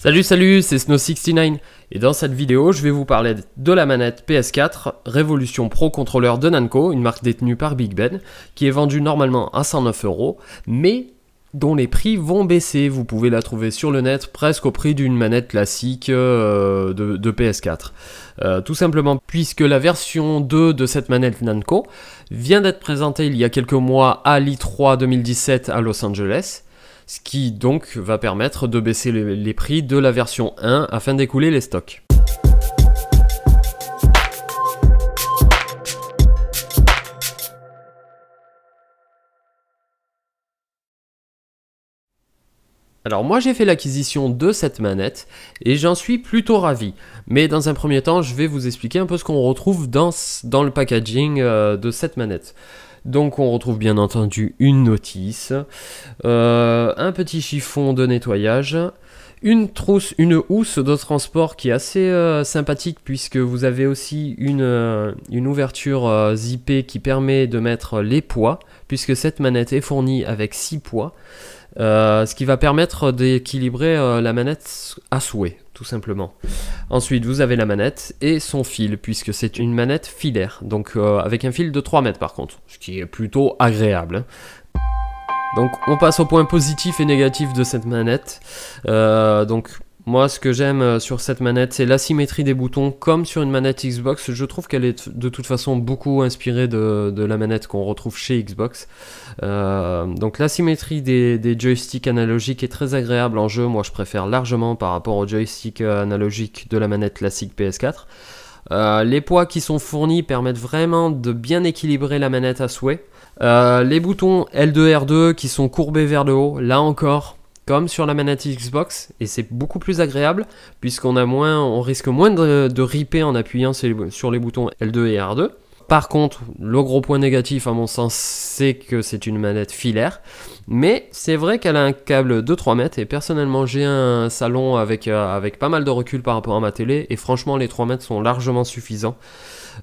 Salut salut, c'est Snow69 et dans cette vidéo je vais vous parler de la manette PS4 Révolution Pro Controller de Nanco une marque détenue par Big Ben, qui est vendue normalement à 109 euros, mais dont les prix vont baisser. Vous pouvez la trouver sur le net presque au prix d'une manette classique euh, de, PS4. Euh, tout simplement puisque la version 2 de cette manette Nanco vient d'être présentée il y a quelques mois à l'I3 2017 à Los Angeles ce qui donc va permettre de baisser les, prix de la version 1 afin d'écouler les stocks. Alors moi j'ai fait l'acquisition de cette manette et j'en suis plutôt ravi. Mais dans un premier temps je vais vous expliquer un peu ce qu'on retrouve dans, le packaging euh, de cette manette. Donc on retrouve bien entendu une notice, euh, un petit chiffon de nettoyage, une trousse, une housse de transport qui est assez euh, sympathique puisque vous avez aussi une, euh, ouverture zippée qui permet de mettre les poids puisque cette manette est fournie avec 6 poids, ce qui va permettre d'équilibrer la manette à souhait tout simplement. Ensuite, vous avez la manette et son fil, puisque c'est une manette filaire, donc euh, avec un fil de 3 mètres par contre, ce qui est plutôt agréable. Hein. Donc on passe au point positif et négatif de cette manette. Euh, donc moi, ce que j'aime euh, sur cette manette, c'est l'asymétrie des boutons, comme sur une manette Xbox. Je trouve qu'elle est de toute façon beaucoup inspirée de, la manette qu'on retrouve chez Xbox. Euh, donc l'asymétrie des, joysticks analogiques est très agréable en jeu. Moi, je préfère largement par rapport aux joysticks euh, analogiques de la manette classique PS4. les poids qui sont fournis permettent vraiment de bien équilibrer la manette à souhait. les boutons L2, R2 qui sont courbés vers le haut, là encore, comme sur la manette Xbox et c'est beaucoup plus agréable puisqu'on a moins, on risque moins de, ripper en appuyant sur les boutons L2 et R2. Par contre, le gros point négatif à mon sens, c'est que c'est une manette filaire. Mais c'est vrai qu'elle a un câble de 3 mètres et personnellement j'ai un salon avec, euh, avec pas mal de recul par rapport à ma télé et franchement les 3 mètres sont largement suffisants.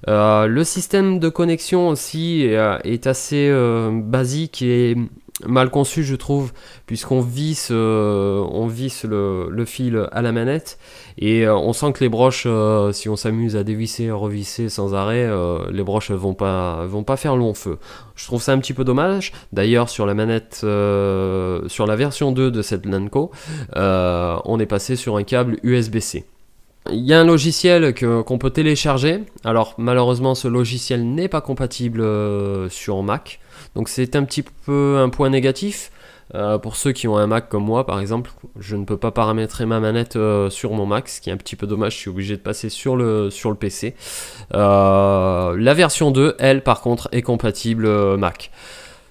Euh, le système de connexion aussi euh, est, assez basique et mal conçu, je trouve, puisqu'on visse, euh, on visse le, fil à la manette et euh, on sent que les broches, euh, si on s'amuse à dévisser, revisser sans arrêt, les broches vont pas, vont pas faire long feu. Je trouve ça un petit peu dommage. D'ailleurs, sur la manette, sur la version 2 de cette Lanco, on est passé sur un câble USB-C. Il y a un logiciel qu'on peut télécharger. Alors malheureusement ce logiciel n'est pas compatible sur Mac. Donc c'est un petit peu un point négatif. Euh, pour ceux qui ont un Mac comme moi, par exemple, je ne peux pas paramétrer ma manette euh, sur mon Mac, ce qui est un petit peu dommage, je suis obligé de passer sur le, sur le PC. Euh, la version 2, elle, par contre, est compatible Mac.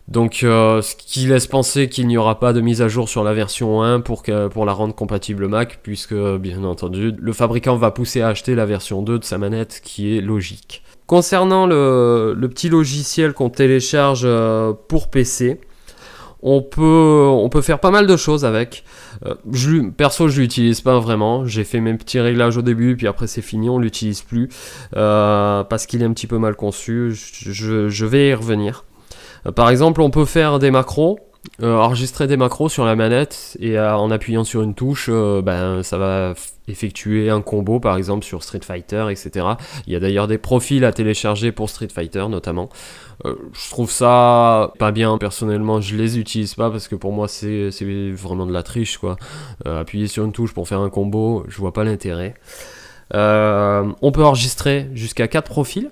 Donc, euh, ce qui laisse penser qu'il n'y aura pas de mise à jour sur la version 1 pour, que, pour la rendre compatible Mac, puisque, bien entendu, le fabricant va pousser à acheter la version 2 de sa manette, qui est logique. Concernant le, petit logiciel qu'on télécharge euh, pour PC, on peut, on peut faire pas mal de choses avec. Perso euh, je, perso, je l'utilise pas vraiment. J'ai fait mes petits réglages au début, puis après c'est fini, on l'utilise plus. parce qu'il est un petit peu mal conçu. je vais y revenir. Euh, par exemple, on peut faire des macros, euh, enregistrer des macros sur la manette et euh, en appuyant sur une touche, ben, ça va effectuer un combo par exemple sur Street Fighter, etc. Il y a d'ailleurs des profils à télécharger pour Street Fighter notamment. je trouve ça pas bien personnellement, je les utilise pas parce que pour moi c'est vraiment de la triche quoi. appuyer sur une touche pour faire un combo, je vois pas l'intérêt. on peut enregistrer jusqu'à 4 profils.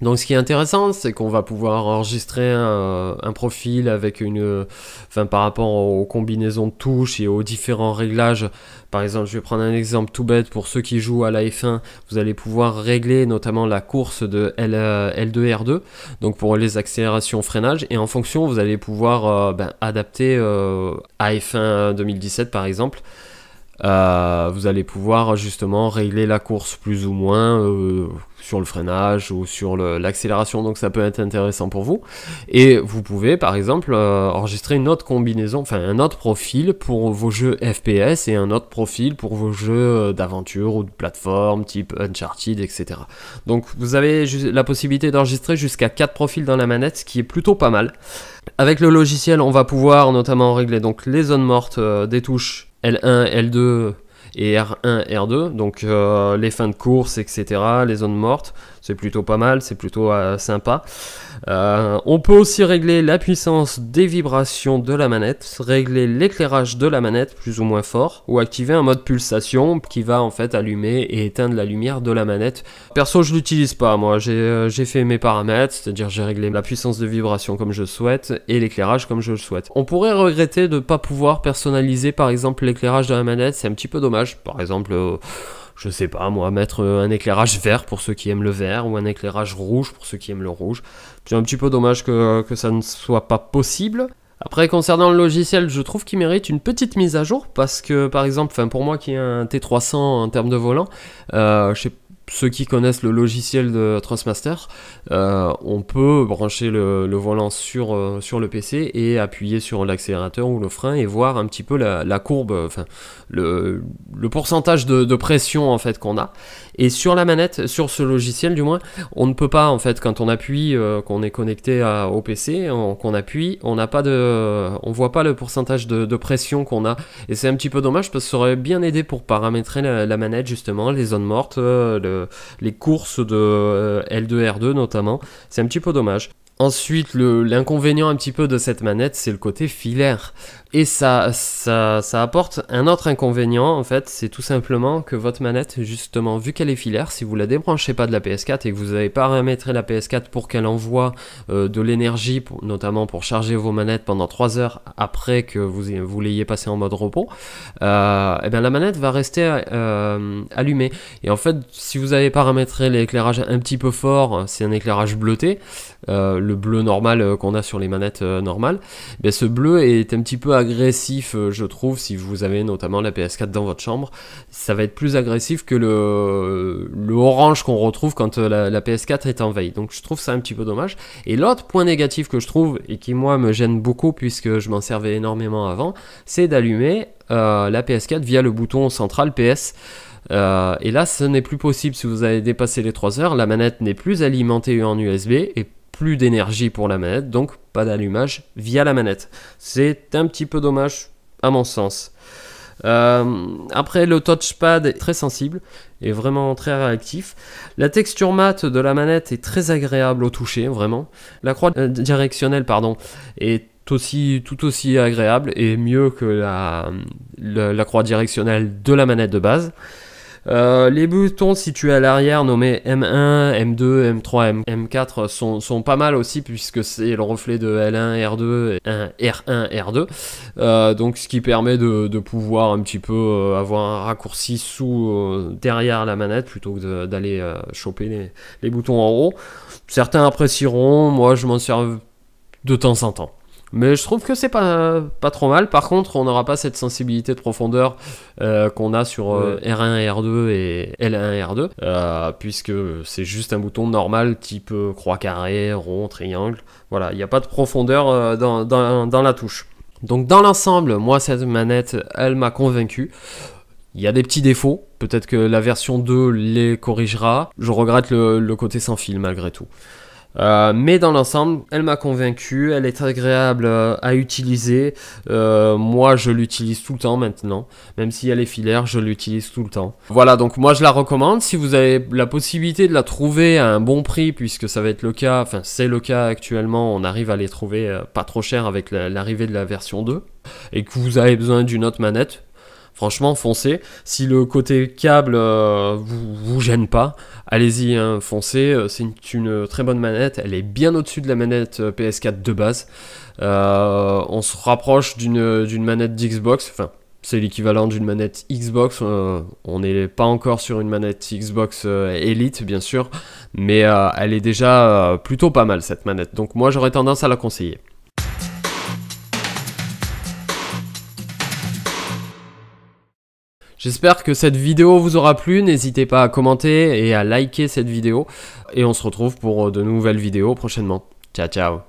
Donc ce qui est intéressant, c'est qu'on va pouvoir enregistrer un, profil avec une, enfin, par rapport aux combinaisons de touches et aux différents réglages. Par exemple, je vais prendre un exemple tout bête pour ceux qui jouent à la F1. Vous allez pouvoir régler notamment la course de L, 2 euh, R2, donc pour les accélérations freinage. Et en fonction, vous allez pouvoir euh, ben, adapter euh, à F1 2017 par exemple. Euh, vous allez pouvoir justement régler la course plus ou moins euh, sur le freinage ou sur l'accélération, donc ça peut être intéressant pour vous. Et vous pouvez par exemple euh, enregistrer une autre combinaison, enfin un autre profil pour vos jeux FPS et un autre profil pour vos jeux euh, d'aventure ou de plateforme type Uncharted, etc. Donc vous avez la possibilité d'enregistrer jusqu'à 4 profils dans la manette, ce qui est plutôt pas mal. Avec le logiciel, on va pouvoir notamment régler donc les zones mortes des touches L1, L2 et R1, R2, donc euh, les fins de course, etc., les zones mortes. C'est plutôt pas mal, c'est plutôt euh, sympa. Euh, on peut aussi régler la puissance des vibrations de la manette, régler l'éclairage de la manette plus ou moins fort, ou activer un mode pulsation qui va en fait allumer et éteindre la lumière de la manette. Perso, je l'utilise pas, moi j'ai euh, fait mes paramètres, c'est-à-dire j'ai réglé la puissance de vibration comme je souhaite et l'éclairage comme je le souhaite. On pourrait regretter de ne pas pouvoir personnaliser par exemple l'éclairage de la manette, c'est un petit peu dommage. Par exemple, je sais pas moi, mettre euh, un éclairage vert pour ceux qui aiment le vert ou un éclairage rouge pour ceux qui aiment le rouge. C'est un petit peu dommage que, ça ne soit pas possible. Après, concernant le logiciel, je trouve qu'il mérite une petite mise à jour parce que, par exemple, pour moi qui ai un T300 en termes de volant, euh, je sais pas ceux qui connaissent le logiciel de Transmaster, euh, on peut brancher le, volant sur, euh, sur le PC et appuyer sur l'accélérateur ou le frein et voir un petit peu la, courbe, enfin le, le pourcentage de, pression en fait qu'on a. Et sur la manette, sur ce logiciel du moins, on ne peut pas en fait quand on appuie, euh, qu'on est connecté au PC, qu'on appuie, on n'a pas de, on voit pas le pourcentage de, pression qu'on a. Et c'est un petit peu dommage parce que ça aurait bien aidé pour paramétrer la, la manette justement, les zones mortes, le euh, les courses de euh, L2R2 notamment. C'est un petit peu dommage. Ensuite, l'inconvénient un petit peu de cette manette, c'est le côté filaire. Et ça, ça, apporte un autre inconvénient, en fait, c'est tout simplement que votre manette, justement, vu qu'elle est filaire, si vous la débranchez pas de la PS4 et que vous avez paramétré la PS4 pour qu'elle envoie euh, de l'énergie, notamment pour charger vos manettes pendant 3 heures après que vous, vous l'ayez passé en mode repos, et euh, eh bien la manette va rester euh, allumée. Et en fait, si vous avez paramétré l'éclairage un petit peu fort, c'est un éclairage bleuté, le bleu normal euh, qu'on a sur les manettes euh, normales, ben ce bleu est un petit peu agressif, euh, je trouve, si vous avez notamment la PS4 dans votre chambre. Ça va être plus agressif que le, orange qu'on retrouve quand la, PS4 est en veille. Donc je trouve ça un petit peu dommage. Et l'autre point négatif que je trouve, et qui moi me gêne beaucoup puisque je m'en servais énormément avant, c'est d'allumer la PS4 via le bouton central PS. et là, ce n'est plus possible si vous avez dépassé les 3 heures. La manette n'est plus alimentée en USB et plus d'énergie pour la manette, donc pas d'allumage via la manette. C'est un petit peu dommage à mon sens. Euh, après, le touchpad est très sensible et vraiment très réactif. La texture mate de la manette est très agréable au toucher, vraiment. La croix directionnelle, pardon, est aussi, tout aussi agréable et mieux que la, la croix directionnelle de la manette de base. Euh, les boutons situés à l'arrière nommés M1, M2, M3, M, 4 sont, pas mal aussi puisque c'est le reflet de L1, R2, et R1, R2. Euh, donc ce qui permet de, pouvoir un petit peu euh, avoir un raccourci sous derrière la manette plutôt que d'aller choper les, les boutons en haut. Certains apprécieront, moi je m'en sers de temps en temps. Mais je trouve que c'est pas, pas trop mal. Par contre, on n'aura pas cette sensibilité de profondeur euh, qu'on a sur R1, euh, R2 et L1, et R2, puisque c'est juste un bouton normal type euh, croix carré, rond, triangle. Voilà, il n'y a pas de profondeur dans, la touche. Donc dans l'ensemble, moi cette manette, elle m'a convaincu. Il y a des petits défauts, peut-être que la version 2 les corrigera. Je regrette le, le côté sans fil malgré tout. Euh, mais dans l'ensemble, elle m'a convaincu, elle est agréable euh, à utiliser. Euh, moi, je l'utilise tout le temps maintenant. Même si elle est filaire, je l'utilise tout le temps. Voilà, donc moi, je la recommande. Si vous avez la possibilité de la trouver à un bon prix, puisque ça va être le cas, enfin, c'est le cas actuellement, on arrive à les trouver pas trop cher avec l'arrivée de la version 2, et que vous avez besoin d'une autre manette, Franchement, foncez. Si le côté câble euh, vous, gêne pas, allez-y, hein, foncez. Euh, c'est une, très bonne manette. Elle est bien au-dessus de la manette euh, PS4 de base. on se rapproche d'une manette d'Xbox. Enfin, c'est l'équivalent d'une manette Xbox. on n'est pas encore sur une manette Xbox Elite, bien sûr. Mais elle est déjà plutôt pas mal, cette manette. Donc moi, j'aurais tendance à la conseiller. J'espère que cette vidéo vous aura plu. N'hésitez pas à commenter et à liker cette vidéo. Et on se retrouve pour de nouvelles vidéos prochainement. Ciao, ciao